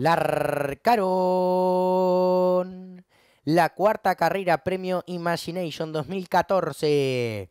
la La cuarta carrera Premio Imagination 2014.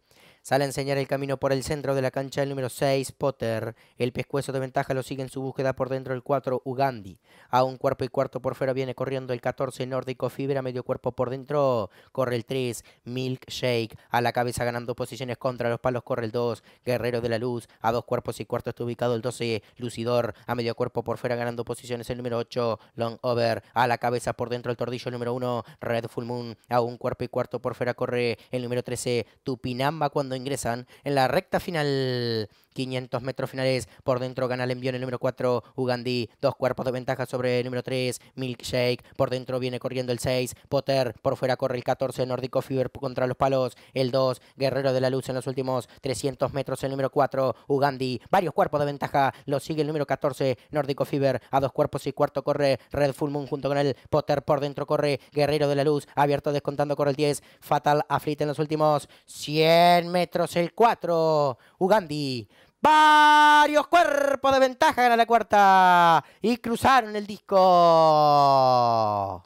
Sale a enseñar el camino por el centro de la cancha el número 6, Potter. El pescuezo de ventaja lo sigue en su búsqueda por dentro el 4, Ugandi. A un cuerpo y cuarto por fuera viene corriendo el 14, Nórdico Fibra. Medio cuerpo por dentro corre el 3, Milkshake. A la cabeza ganando posiciones contra los palos corre el 2, Guerrero de la Luz. A dos cuerpos y cuarto está ubicado el 12, Lucidor. A medio cuerpo por fuera ganando posiciones el número 8, Long Over. A la cabeza por dentro el tordillo número 1, Red Full Moon. A un cuerpo y cuarto por fuera corre el número 13, Tupinamba cuando ingresan en la recta final 500 metros finales por dentro gana el envío en el número 4, Ugandi. dos cuerpos de ventaja sobre el número 3, Milkshake, por dentro viene corriendo el 6, Potter, por fuera corre el 14, Nórdico Fever contra los palos, el 2, Guerrero de la Luz en los últimos 300 metros el número 4, Ugandi. varios cuerpos de ventaja, lo sigue el número 14, Nórdico Fever, a dos cuerpos y cuarto corre Red Full Moon junto con el Potter, por dentro corre Guerrero de la Luz, abierto descontando corre el 10, Fatal Aflit en los últimos 100 metros el 4, Ugandi. Varios cuerpos de ventaja ganan la cuarta. Y cruzaron el disco.